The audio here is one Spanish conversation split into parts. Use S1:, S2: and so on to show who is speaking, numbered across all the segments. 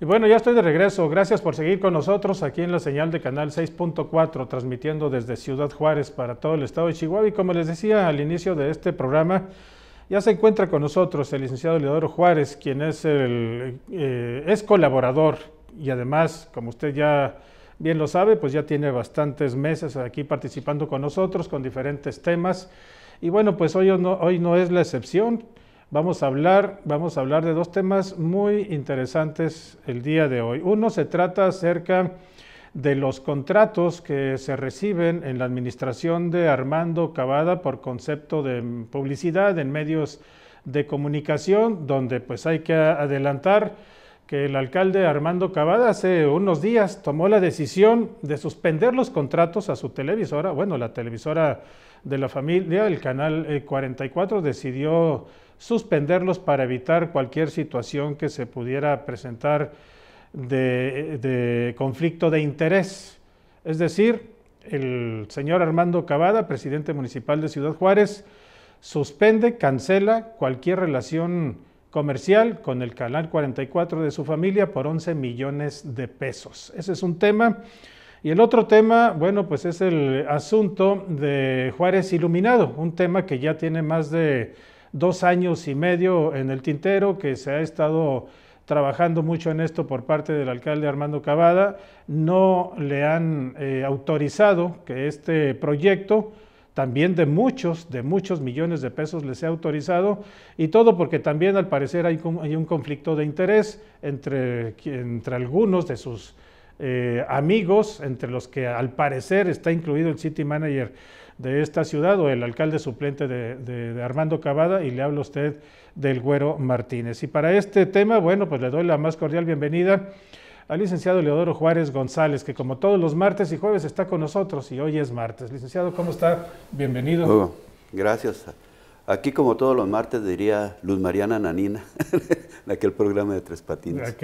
S1: Y bueno, ya estoy de regreso. Gracias por seguir con nosotros aquí en la señal de Canal 6.4, transmitiendo desde Ciudad Juárez para todo el estado de Chihuahua. Y como les decía al inicio de este programa, ya se encuentra con nosotros el licenciado Leodoro Juárez, quien es, el, eh, es colaborador y además, como usted ya bien lo sabe, pues ya tiene bastantes meses aquí participando con nosotros con diferentes temas. Y bueno, pues hoy hoy no es la excepción. Vamos a hablar, vamos a hablar de dos temas muy interesantes el día de hoy. Uno se trata acerca de los contratos que se reciben en la administración de Armando Cavada por concepto de publicidad en medios de comunicación, donde pues hay que adelantar que el alcalde Armando Cavada hace unos días tomó la decisión de suspender los contratos a su televisora, bueno, la televisora de la familia, el canal 44 eh, decidió suspenderlos para evitar cualquier situación que se pudiera presentar de, conflicto de interés. Es decir, el señor Armando Cavada, presidente municipal de Ciudad Juárez, suspende, cancela cualquier relación comercial con el canal 44 de su familia por 11 millones de pesos. Ese es un tema y el otro tema, bueno, pues es el asunto de Juárez Iluminado, un tema que ya tiene más de dos años y medio en el tintero, que se ha estado trabajando mucho en esto por parte del alcalde Armando Cavada, no le han eh, autorizado que este proyecto, también de muchos, de muchos millones de pesos les sea autorizado, y todo porque también al parecer hay, hay un conflicto de interés entre, entre algunos de sus eh, amigos, entre los que al parecer está incluido el city manager de esta ciudad o el alcalde suplente de, Armando Cavada y le habla usted del Güero Martínez. Y para este tema, bueno, pues le doy la más cordial bienvenida al licenciado Leodoro Juárez González, que como todos los martes y jueves está con nosotros y hoy es martes. Licenciado, ¿cómo está? Bienvenido. Oh,
S2: gracias. Aquí, como todos los martes, diría Luz Mariana Nanina, en aquel programa de Tres Patines.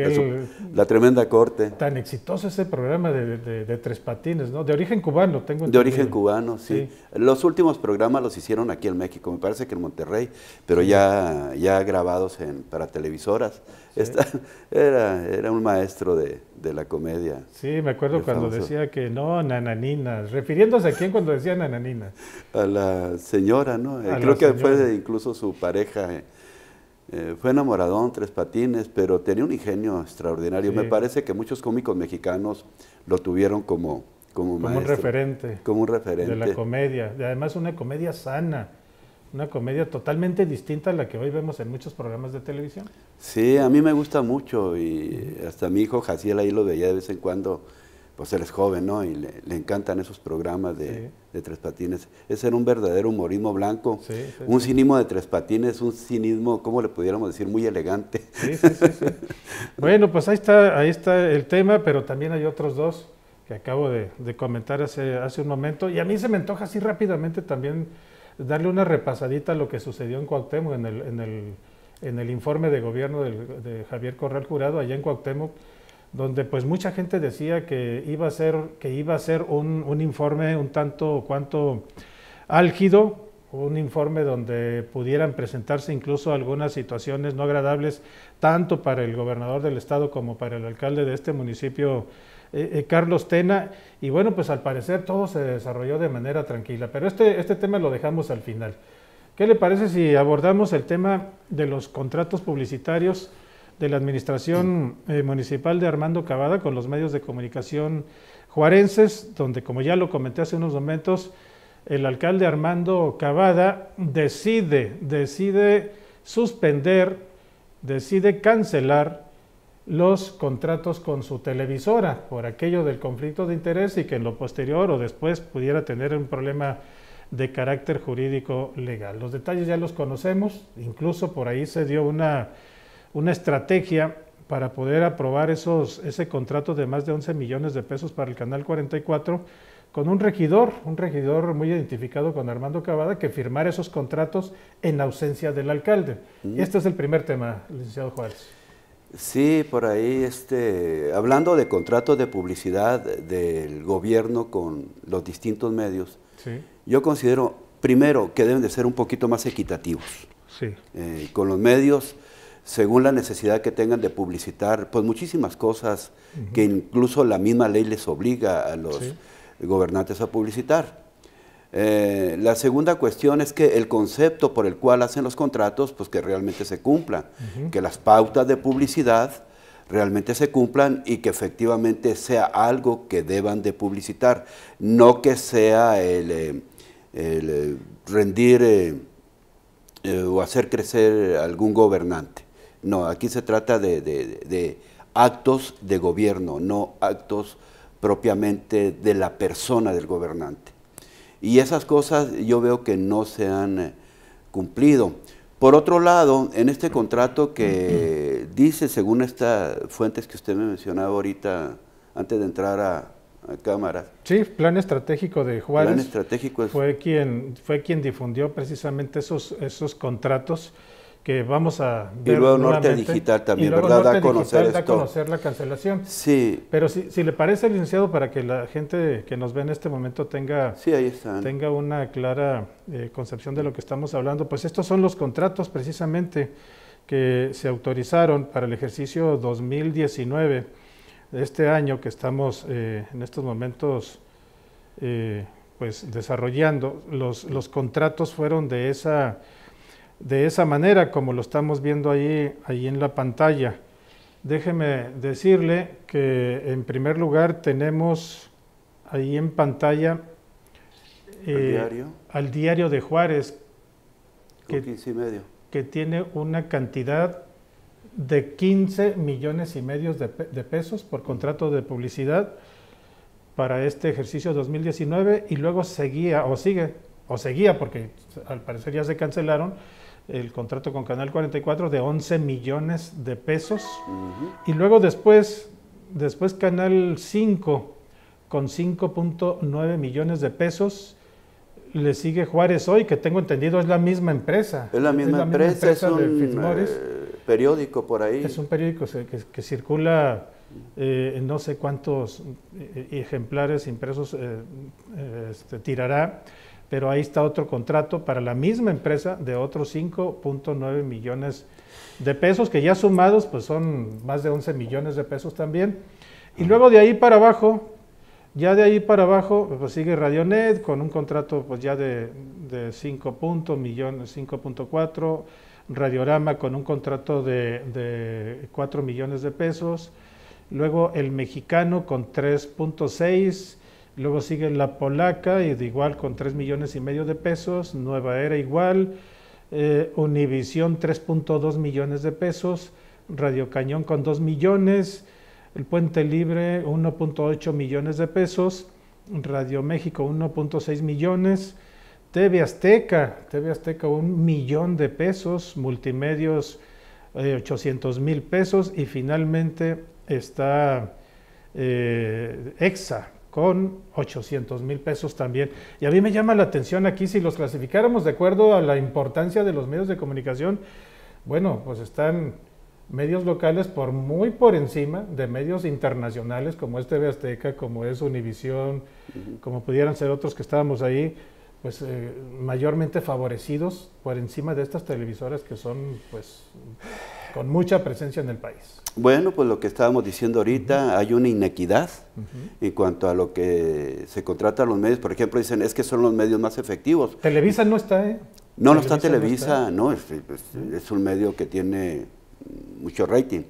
S2: la tremenda corte.
S1: Tan exitoso ese programa de, Tres Patines, ¿no? De origen cubano, tengo De origen
S2: cubano, sí. Los últimos programas los hicieron aquí en México, me parece que en Monterrey, pero ya, ya grabados en, para televisoras. era, era un maestro de, la comedia. Sí, me acuerdo cuando decía
S1: que no, nananinas, refiriéndose a quién cuando decía Nananina?
S2: A la señora, ¿no? Eh, creo que después fue incluso su pareja. Eh, eh, fue enamoradón, tres patines, pero tenía un ingenio extraordinario. Me parece que muchos cómicos mexicanos lo tuvieron como, como, un referente. Como un referente. De la
S1: comedia. Y además una comedia sana una comedia totalmente distinta a la que hoy vemos en muchos programas de televisión.
S2: Sí, a mí me gusta mucho y hasta mi hijo Jaciel ahí lo veía de vez en cuando, pues él es joven, ¿no? Y le, encantan esos programas de, Tres Patines. Ese era un verdadero humorismo blanco, un cinismo de Tres Patines, un cinismo, ¿cómo le pudiéramos decir? Muy elegante. Sí, sí, sí.
S1: bueno, pues ahí está, ahí está el tema, pero también hay otros dos que acabo de, comentar hace, hace un momento. Y a mí se me antoja así rápidamente también darle una repasadita a lo que sucedió en Cuauhtémoc, en el, informe de gobierno de, Javier Corral Jurado, allá en Cuauhtémoc, donde pues mucha gente decía que iba a ser, que iba a ser un, un informe un tanto cuanto álgido, un informe donde pudieran presentarse incluso algunas situaciones no agradables tanto para el gobernador del estado como para el alcalde de este municipio eh, eh, Carlos Tena. Y bueno, pues al parecer todo se desarrolló de manera tranquila. Pero este, este tema lo dejamos al final. ¿Qué le parece si abordamos el tema de los contratos publicitarios de la Administración eh, Municipal de Armando Cavada con los medios de comunicación juarenses, donde como ya lo comenté hace unos momentos, el alcalde Armando Cavada decide, decide suspender, decide cancelar los contratos con su televisora por aquello del conflicto de interés y que en lo posterior o después pudiera tener un problema de carácter jurídico legal. Los detalles ya los conocemos, incluso por ahí se dio una, una estrategia para poder aprobar esos, ese contrato de más de 11 millones de pesos para el Canal 44 con un regidor, un regidor muy identificado con Armando Cavada, que firmara esos contratos en ausencia del alcalde. Mm. Este es el primer tema, licenciado Juárez.
S2: Sí, por ahí, este, hablando de contratos de publicidad del gobierno con los distintos medios, yo considero, primero, que deben de ser un poquito más equitativos. Sí. Eh, con los medios, según la necesidad que tengan de publicitar, pues muchísimas cosas que incluso la misma ley les obliga a los gobernantes a publicitar. Eh, la segunda cuestión es que el concepto por el cual hacen los contratos, pues que realmente se cumplan, que las pautas de publicidad realmente se cumplan y que efectivamente sea algo que deban de publicitar, no que sea el, eh, eh, rendir o hacer crecer algún gobernante. No, aquí se trata de actos de gobierno, no actos propiamente de la persona del gobernante. Y esas cosas yo veo que no se han eh, cumplido. Por otro lado, en este contrato que dice, según estas fuentes que usted me mencionaba ahorita, antes de entrar a, cámara.
S1: Sí, Plan Estratégico de Juárez. Estratégico fue, quien, fue quien difundió precisamente esos, esos contratos que vamos a ver. Y luego Norte Digital también, y luego ¿verdad? da a conocer Da a conocer la cancelación. Sí. Pero si, si le parece, licenciado, para que la gente que nos ve en este momento tenga, tenga una clara eh, concepción de lo que estamos hablando, pues estos son los contratos precisamente que se autorizaron para el ejercicio 2019 de este año que estamos eh, en estos momentos eh, pues desarrollando. Los, los contratos fueron de esa de esa manera, como lo estamos viendo ahí, ahí en la pantalla. Déjeme decirle que en primer lugar tenemos ahí en pantalla al eh, diario de Juárez,
S2: que, y medio.
S1: que tiene una cantidad de 15 millones y medio de, de, pesos por contrato de publicidad para este ejercicio 2019 y luego seguía o sigue o seguía porque al parecer ya se cancelaron el contrato con Canal 44 de 11 millones de pesos. Y luego después, después Canal 5 con 5.9 millones de pesos. Le sigue Juárez hoy, que tengo entendido es la misma empresa. Es la misma, empresa, es un eh,
S2: periódico por ahí. Es un
S1: periódico que, circula eh, no sé cuántos eh, ejemplares impresos este, tirará pero ahí está otro contrato para la misma empresa de otros 5.9 millones de pesos, que ya sumados pues son más de 11 millones de pesos también. Y luego de ahí para abajo, ya de ahí para abajo, pues sigue Radionet con un contrato pues ya de, de millones, 5.4, Radiorama con un contrato de, de 4 millones de pesos, luego el mexicano con 3.6 Luego sigue la polaca, igual con 3 millones y medio de pesos. Nueva Era igual. Eh, Univisión 3.2 millones de pesos. Radio Cañón con 2 millones. El Puente Libre 1.8 millones de pesos. Radio México 1.6 millones. TV Azteca, TV Azteca un millón de pesos. Multimedios 800 eh, mil pesos. Y finalmente está eh, EXA con 800 mil pesos también. Y a mí me llama la atención aquí, si los clasificáramos de acuerdo a la importancia de los medios de comunicación, bueno, pues están medios locales por muy por encima de medios internacionales como es TV Azteca, como es Univisión, como pudieran ser otros que estábamos ahí, pues eh, mayormente favorecidos por encima de estas televisoras que son pues con mucha presencia en el país.
S2: Bueno, pues lo que estábamos diciendo ahorita, hay una inequidad en cuanto a lo que se contratan los medios. Por ejemplo, dicen, es que son los medios más efectivos.
S1: Televisa no está, ¿eh? No, no está Televisa,
S2: no, es, un medio que tiene mucho rating.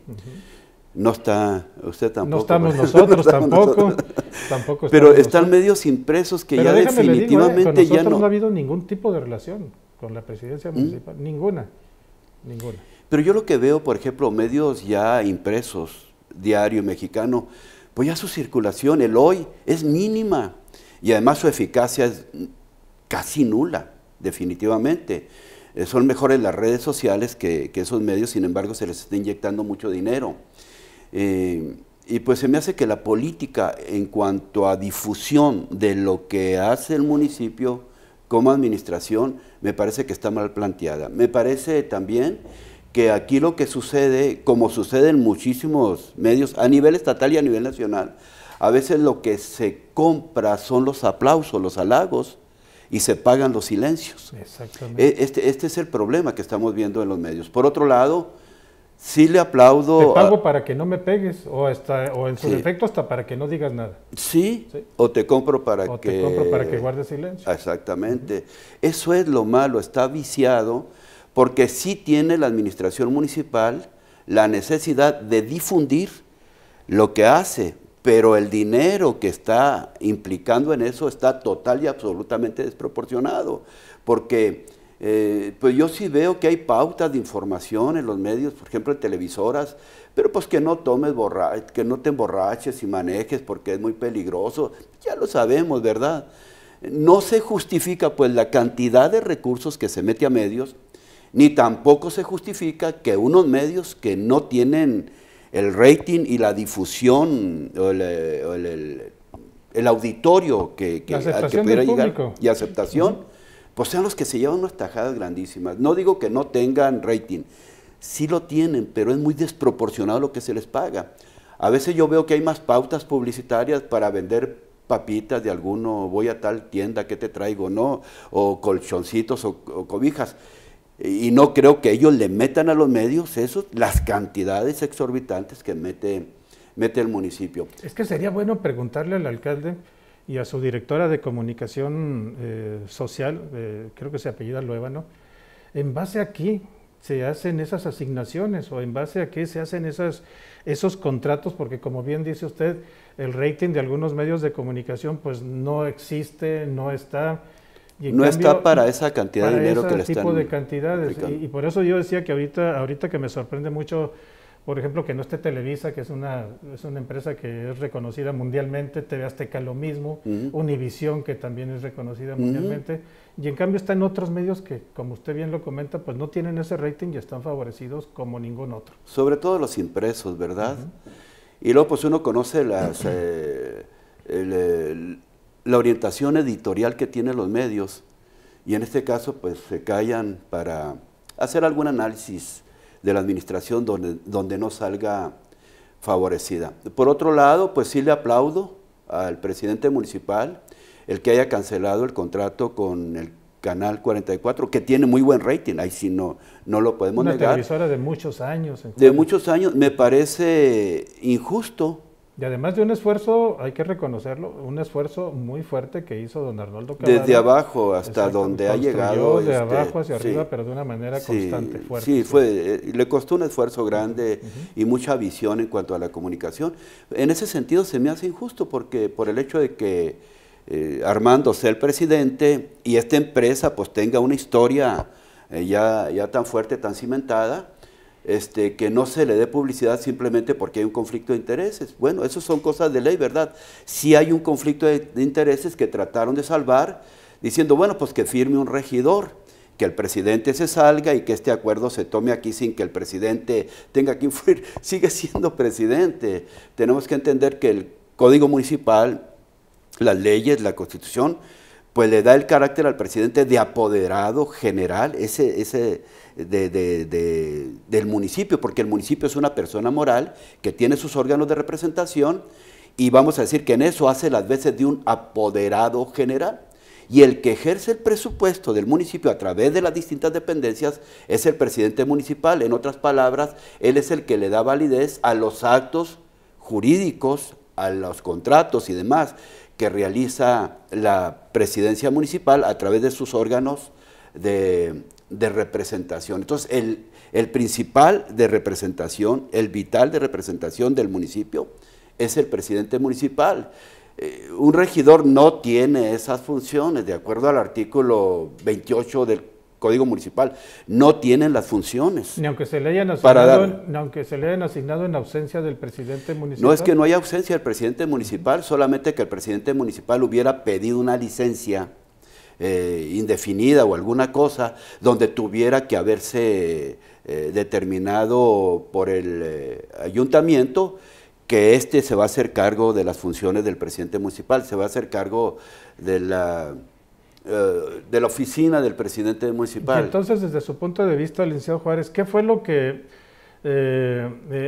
S2: No está usted tampoco. No estamos nosotros tampoco. Pero están medios impresos que ya ¿eh? definitivamente ya no... no
S1: ha habido ningún tipo de relación con la presidencia municipal, ninguna, ninguna.
S2: Pero yo lo que veo, por ejemplo, medios ya impresos, diario mexicano, pues ya su circulación, el hoy, es mínima. Y además su eficacia es casi nula, definitivamente. Eh, son mejores las redes sociales que, esos medios, sin embargo se les está inyectando mucho dinero. Eh, y pues se me hace que la política en cuanto a difusión de lo que hace el municipio como administración, me parece que está mal planteada. Me parece también que aquí lo que sucede, como sucede en muchísimos medios, a nivel estatal y a nivel nacional, a veces lo que se compra son los aplausos, los halagos, y se pagan los silencios. Exactamente. E-, este, este es el problema que estamos viendo en los medios. Por otro lado, si le aplaudo... Te pago
S1: para que no me pegues, o, hasta, o en su defecto hasta para que no digas nada.
S2: Sí, o te compro para o que... te compro para que guardes silencio. Exactamente. Eso es lo malo, está viciado porque sí tiene la administración municipal la necesidad de difundir lo que hace, pero el dinero que está implicando en eso está total y absolutamente desproporcionado, porque eh, pues yo sí veo que hay pautas de información en los medios, por ejemplo en televisoras, pero pues que no tomes que no te emborraches y manejes porque es muy peligroso, ya lo sabemos, ¿verdad? No se justifica pues la cantidad de recursos que se mete a medios ni tampoco se justifica que unos medios que no tienen el rating y la difusión o el, auditorio que, que pudiera llegar y aceptación, pues sean los que se llevan unas tajadas grandísimas. No digo que no tengan rating, sí lo tienen, pero es muy desproporcionado lo que se les paga. A veces yo veo que hay más pautas publicitarias para vender papitas de alguno, voy a tal tienda que te traigo, ¿no? O colchoncitos o cobijas y no creo que ellos le metan a los medios eso, las cantidades exorbitantes que mete, mete el municipio.
S1: Es que sería bueno preguntarle al alcalde y a su directora de comunicación eh, social, eh, creo que se apellida ¿no? en base a qué se hacen esas asignaciones o en base a qué se hacen esas, esos contratos, porque como bien dice usted, el rating de algunos medios de comunicación pues no existe, no está, no está para esa cantidad de dinero que le están... tipo de cantidades. Y, por eso yo decía que ahorita, ahorita que me sorprende mucho, por ejemplo, que no esté Televisa, que es una, una empresa que es reconocida mundialmente, TV Azteca lo mismo, Univision, Univisión, que también es reconocida mundialmente, y en cambio están otros medios que, como usted bien lo comenta, pues no tienen ese rating y están favorecidos como ningún otro.
S2: Sobre todo los impresos, ¿verdad? Y luego pues uno conoce las... Eh, la orientación editorial que tienen los medios, y en este caso pues se callan para hacer algún análisis de la administración donde, no salga favorecida. Por otro lado, pues sí le aplaudo al presidente municipal el que haya cancelado el contrato con el Canal 44, que tiene muy buen rating, ahí sí no, no lo podemos negar. Una
S1: televisora de muchos años. de
S2: muchos años, me parece injusto
S1: y además de un esfuerzo, hay que reconocerlo, un esfuerzo muy fuerte que hizo don Arnoldo Cavada. Desde abajo hasta donde ha llegado. De este, abajo hacia arriba, pero de una manera constante, fuerte.
S2: Sí, fue, eh, le costó un esfuerzo grande y mucha visión en cuanto a la comunicación. En ese sentido se me hace injusto porque por el hecho de que eh, Armando sea el presidente y esta empresa pues tenga una historia eh, ya, ya tan fuerte, tan cimentada, este, que no se le dé publicidad simplemente porque hay un conflicto de intereses. Bueno, eso son cosas de ley, ¿verdad? Si hay un conflicto de, intereses que trataron de salvar diciendo, bueno, pues que firme un regidor, que el presidente se salga y que este acuerdo se tome aquí sin que el presidente tenga que influir. Sigue siendo presidente. Tenemos que entender que el Código Municipal, las leyes, la Constitución, pues le da el carácter al presidente de apoderado general, ese, ese de, del municipio, porque el municipio es una persona moral que tiene sus órganos de representación y vamos a decir que en eso hace las veces de un apoderado general. Y el que ejerce el presupuesto del municipio a través de las distintas dependencias es el presidente municipal. En otras palabras, él es el que le da validez a los actos jurídicos, a los contratos y demás que realiza la presidencia municipal a través de sus órganos de, representación. Entonces, el, el principal de representación, el vital de representación del municipio es el presidente municipal. Eh, un regidor no tiene esas funciones, de acuerdo al artículo 28 del Código Municipal, no tienen las funciones. Ni aunque se le hayan asignado,
S1: ni aunque se le hayan asignado en ausencia del presidente municipal. No es que no
S2: haya ausencia del presidente municipal, solamente que el presidente municipal hubiera pedido una licencia eh, indefinida o alguna cosa donde tuviera que haberse eh, determinado por el eh, ayuntamiento que éste se va a hacer cargo de las funciones del presidente municipal, se va a hacer cargo de la, de la oficina del presidente municipal. entonces,
S1: desde su punto de vista, licenciado Juárez, ¿qué fue lo que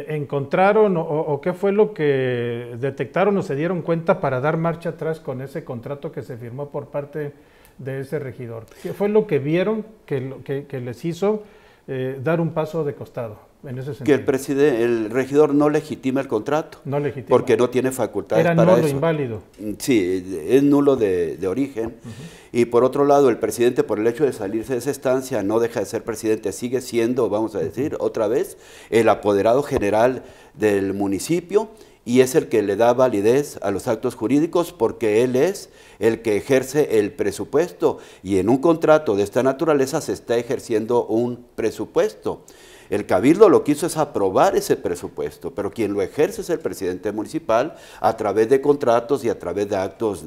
S1: encontraron o, qué fue lo que detectaron o se dieron cuenta para dar marcha atrás con ese contrato que se firmó por parte de ese regidor. ¿Qué fue lo que vieron que, que, les hizo eh, dar un paso de costado. En ese que el,
S2: presidente el regidor no legitima el contrato. No legitima. Porque no tiene facultades Era nulo inválido. Mm, sí, es nulo de, origen. Y por otro lado, el presidente, por el hecho de salirse de esa estancia, no deja de ser presidente, sigue siendo, vamos a decir, otra vez, el apoderado general del municipio y es el que le da validez a los actos jurídicos porque él es el que ejerce el presupuesto y en un contrato de esta naturaleza se está ejerciendo un presupuesto. El cabildo lo que hizo es aprobar ese presupuesto, pero quien lo ejerce es el presidente municipal a través de contratos y a través de actos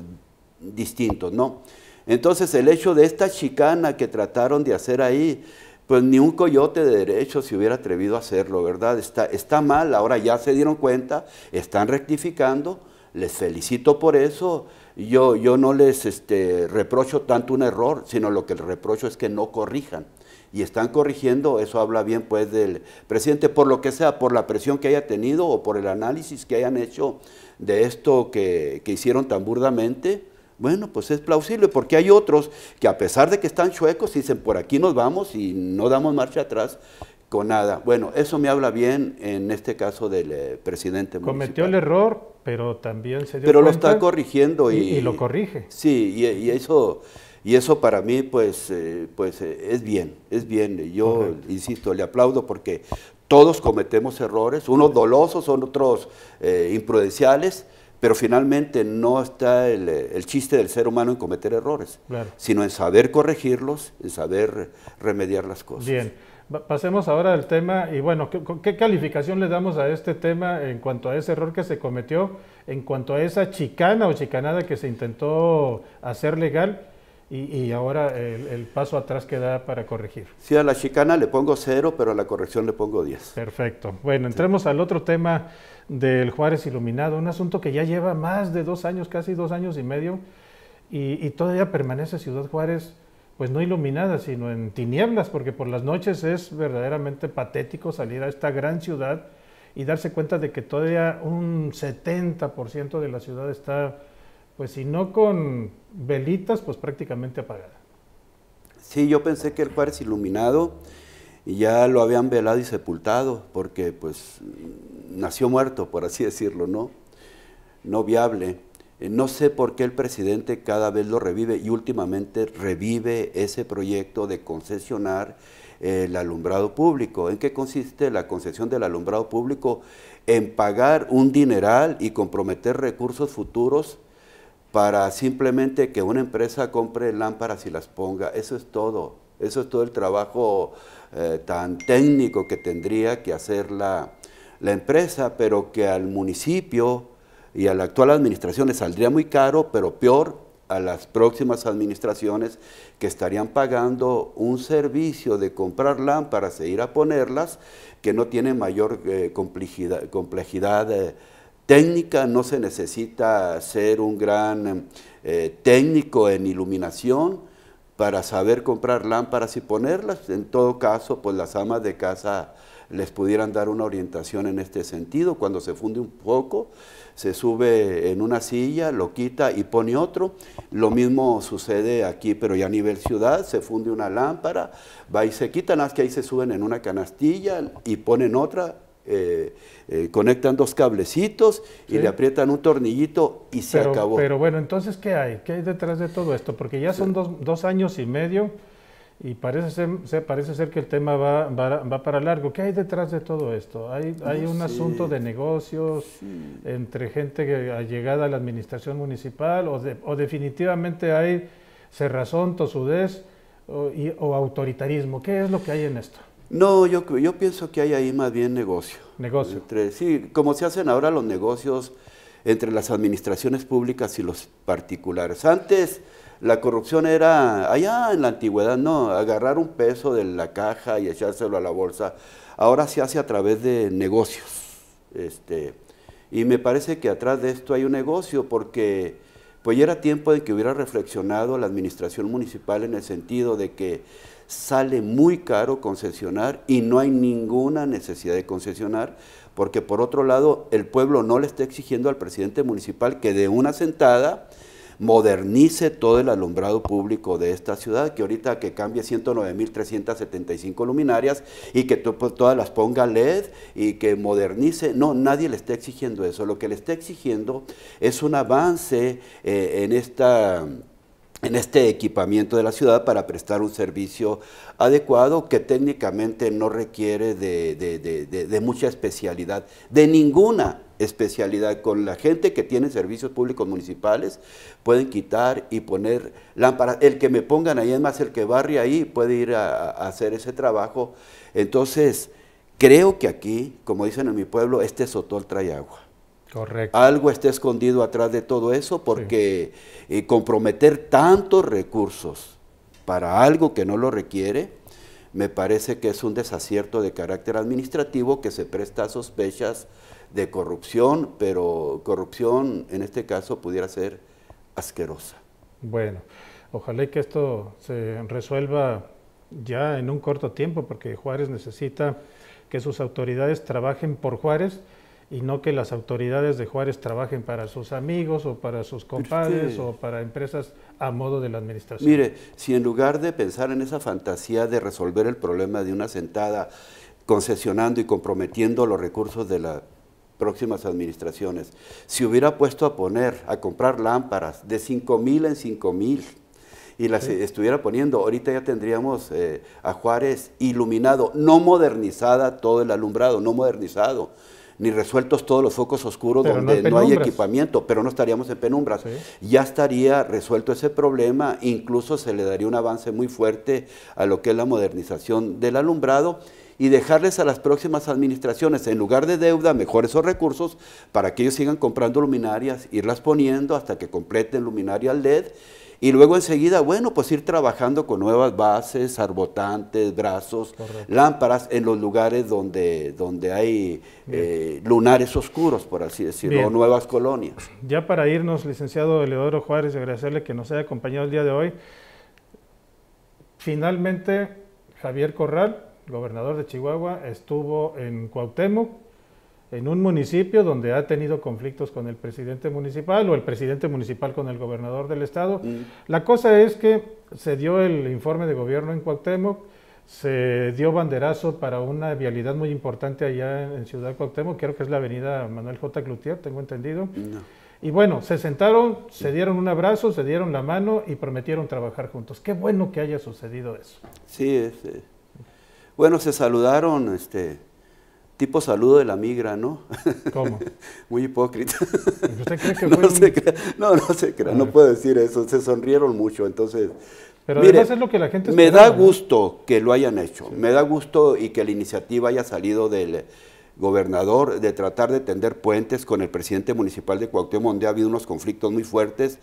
S2: distintos, ¿no? Entonces el hecho de esta chicana que trataron de hacer ahí, pues ni un coyote de derecho se hubiera atrevido a hacerlo, ¿verdad? Está, mal, ahora ya se dieron cuenta, están rectificando, les felicito por eso. Yo, yo no les este, reprocho tanto un error, sino lo que les reprocho es que no corrijan. Y están corrigiendo, eso habla bien pues del presidente, por lo que sea, por la presión que haya tenido o por el análisis que hayan hecho de esto que, que hicieron tan burdamente bueno, pues es plausible porque hay otros que a pesar de que están chuecos dicen por aquí nos vamos y no damos marcha atrás con nada. Bueno, eso me habla bien en este caso del eh, presidente Cometió
S1: el error, pero también se dio Pero lo está corrigiendo y, y, lo corrige.
S2: Sí, y, eso y eso para mí pues eh, pues eh, es bien, es bien. Yo insisto, le aplaudo porque todos cometemos errores, unos dolosos, otros imprudenciales pero finalmente no está eh, el, chiste del ser humano en cometer errores, sino en saber corregirlos, en saber remediar las cosas. Bien,
S1: pasemos ahora al tema, y bueno, ¿qué, ¿qué, calificación le damos a este tema en cuanto a ese error que se cometió, en cuanto a esa chicana o chicanada que se intentó hacer legal? y, ahora el, paso atrás que da para corregir.
S2: Sí, a la chicana le pongo cero, pero a la corrección le pongo diez. Perfecto.
S1: Bueno, entremos al otro tema del Juárez Iluminado, un asunto que ya lleva más de dos años, casi dos años y medio, y, y todavía permanece Ciudad Juárez, pues no iluminada, sino en tinieblas, porque por las noches es verdaderamente patético salir a esta gran ciudad y darse cuenta de que todavía un 70% de la ciudad está pues si no con velitas, pues prácticamente apagada.
S2: Sí, yo pensé que el Juárez iluminado ya lo habían velado y sepultado, porque pues nació muerto, por así decirlo, ¿no? No viable. Eh, no sé por qué el presidente cada vez lo revive y últimamente revive ese proyecto de concesionar el alumbrado público. ¿En qué consiste la concesión del alumbrado público? En pagar un dineral y comprometer recursos futuros para simplemente que una empresa compre lámparas y las ponga. Eso es todo. Eso es todo el trabajo eh, tan técnico que tendría que hacer la, empresa, pero que al municipio y a la actual administración le saldría muy caro, pero peor a las próximas administraciones que estarían pagando un servicio de comprar lámparas e ir a ponerlas que no tiene mayor eh, complejidad. complejidad eh, técnica, no se necesita ser un gran em, eh, técnico en iluminación para saber comprar lámparas y ponerlas. En todo caso, pues las amas de casa les pudieran dar una orientación en este sentido. Cuando se funde un poco, se sube en una silla, lo quita y pone otro. Lo mismo sucede aquí, pero ya a nivel ciudad, se funde una lámpara, va y se quita, las que ahí se suben en una canastilla y ponen otra, eh, eh, conectan dos cablecitos y le aprietan un tornillito y se acabó. Pero
S1: bueno, entonces, ¿qué hay? ¿Qué hay detrás de todo esto? Porque ya son dos, años y medio y parece ser, parece ser que el tema va, para largo. ¿Qué hay detrás de todo esto? Hay, hay un asunto de negocios entre gente que ha llegado a la administración municipal o, definitivamente hay cerrazón, tosudez o autoritarismo. ¿Qué es lo que hay en esto?
S2: No, yo, yo pienso que hay ahí más bien negocio. Negocio. sí, como se hacen ahora los negocios entre las administraciones públicas y los particulares. Antes la corrupción era, allá en la antigüedad, no, agarrar un peso de la caja y echárselo a la bolsa. Ahora se hace a través de negocios. Este, y me parece que atrás de esto hay un negocio porque pues ya era tiempo de que hubiera reflexionado la administración municipal en el sentido de que sale muy caro concesionar y no hay ninguna necesidad de concesionar, porque por otro lado el pueblo no le está exigiendo al presidente municipal que de una sentada modernice todo el alumbrado público de esta ciudad, que ahorita que cambie 109.375 luminarias y que pues, todas las ponga LED y que modernice. No, nadie le está exigiendo eso. Lo que le está exigiendo es un avance eh, en esta en este equipamiento de la ciudad para prestar un servicio adecuado que técnicamente no requiere de, mucha especialidad, de ninguna especialidad. Con la gente que tiene servicios públicos municipales pueden quitar y poner lámparas. El que me pongan ahí, es más, el que barre ahí puede ir a hacer ese trabajo. Entonces, creo que aquí, como dicen en mi pueblo, este sotol trae agua. Correcto. Algo está escondido atrás de todo eso porque eh, comprometer tantos recursos para algo que no lo requiere, me parece que es un desacierto de carácter administrativo que se presta a sospechas de corrupción, pero corrupción en este caso pudiera ser asquerosa.
S1: Bueno, ojalá que esto se resuelva ya en un corto tiempo, porque Juárez necesita que sus autoridades trabajen por Juárez y no que las autoridades de Juárez trabajen para sus amigos o para sus compadres o para empresas a modo de la administración. Mire,
S2: si en lugar de pensar en esa fantasía de resolver el problema de una sentada, concesionando y comprometiendo los recursos de las próximas administraciones, si hubiera puesto a poner, a comprar lámparas de 5.000 mil en 5 mil, y las estuviera poniendo, ahorita ya tendríamos eh, a Juárez iluminado, no modernizada todo el alumbrado, no modernizado, ni resueltos todos los focos oscuros donde no hay, equipamiento, pero no estaríamos en penumbras. Ya estaría resuelto ese problema, incluso se le daría un avance muy fuerte a lo que es la modernización del alumbrado y dejarles a las próximas administraciones, en lugar de deuda, mejor esos recursos para que ellos sigan comprando luminarias, irlas poniendo hasta que completen luminarias LED y luego enseguida, bueno, pues ir trabajando con nuevas bases, arbotantes, brazos, lámparas en los lugares donde, donde hay eh, lunares oscuros, por así decirlo, o nuevas colonias.
S1: Ya para irnos, licenciado Eleodoro Juárez, agradecerle que nos haya acompañado el día de hoy. Finalmente, Javier Corral, gobernador de Chihuahua, estuvo en Cuauhtémoc, en un municipio donde ha tenido conflictos con el presidente municipal o el presidente municipal con el gobernador del estado. Mm. La cosa es que se dio el informe de gobierno en Cuauhtémoc, se dio banderazo para una vialidad muy importante allá en Ciudad Cuauhtémoc, creo que es la avenida Manuel J. Cloutier, tengo entendido. Y bueno, se sentaron, se dieron un abrazo, se dieron la mano y prometieron trabajar juntos. Qué bueno que haya sucedido eso.
S2: Sí, este, bueno, se saludaron, este tipo saludo de la migra, ¿no? ¿Cómo? Muy hipócrita. ¿Usted cree que no, no, no se crea, no puedo decir eso, se sonrieron mucho, entonces... Pero además es lo que la gente... me da gusto que lo hayan hecho, me da gusto y que la iniciativa haya salido del gobernador de tratar de tender puentes con el presidente municipal de Cuauhtémoc, donde ha habido unos conflictos muy fuertes.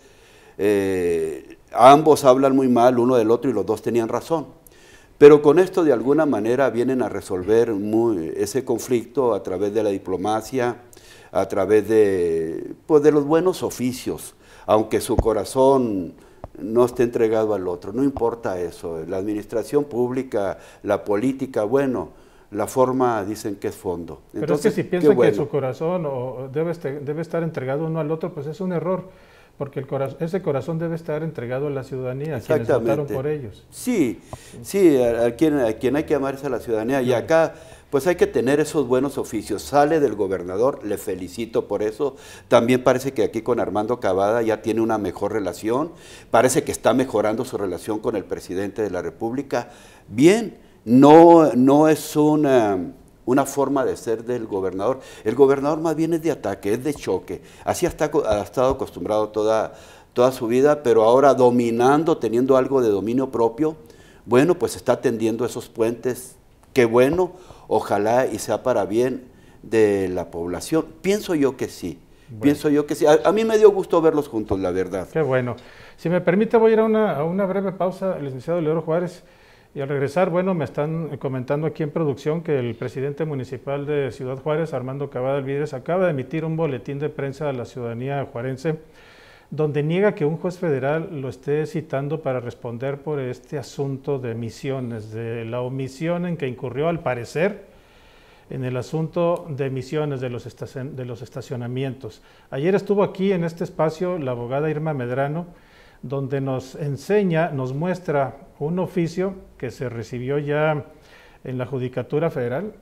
S2: Eh, ambos hablan muy mal uno del otro y los dos tenían razón. Pero con esto de alguna manera vienen a resolver ese conflicto a través de la diplomacia, a través de, pues, de los buenos oficios, aunque su corazón no esté entregado al otro, no importa eso, la administración pública, la política, bueno, la forma dicen que es fondo. Pero Entonces, es que si piensan que su
S1: corazón debe, este, debe estar entregado uno al otro, pues es un error. Porque el corazón, ese corazón debe estar entregado a la ciudadanía, a quienes votaron por ellos.
S2: Sí, sí, a, quien, a quien hay que amar es a la ciudadanía. Y acá, pues hay que tener esos buenos oficios. Sale del gobernador, le felicito por eso. También parece que aquí con Armando Cavada ya tiene una mejor relación. Parece que está mejorando su relación con el presidente de la República. Bien, no, no es una una forma de ser del gobernador. El gobernador más bien es de ataque, es de choque. Así ha estado acostumbrado toda, toda su vida, pero ahora dominando, teniendo algo de dominio propio, bueno, pues está tendiendo esos puentes. Qué bueno, ojalá y sea para bien de la población. Pienso yo que sí. Pienso yo que sí. A, mí me dio gusto verlos juntos, la verdad.
S1: Qué bueno. Si me permite, voy a ir a una, breve pausa, licenciado Leodoro Juárez. Y al regresar, bueno, me están comentando aquí en producción que el presidente municipal de Ciudad Juárez, Armando Cavada Alvidres, acaba de emitir un boletín de prensa a la ciudadanía juarense donde niega que un juez federal lo esté citando para responder por este asunto de emisiones, de la omisión en que incurrió al parecer en el asunto de emisiones de los, de los estacionamientos. Ayer estuvo aquí en este espacio la abogada Irma Medrano, donde nos enseña, nos muestra un oficio que se recibió ya en la Judicatura Federal,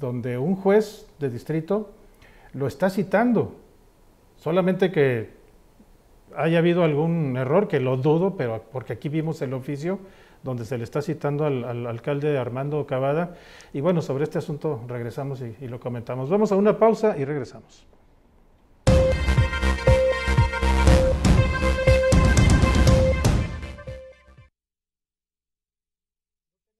S1: donde un juez de distrito lo está citando, solamente que haya habido algún error, que lo dudo, pero porque aquí vimos el oficio donde se le está citando al, alcalde Armando Cavada. Y bueno, sobre este asunto regresamos y lo comentamos. Vamos a una pausa y regresamos.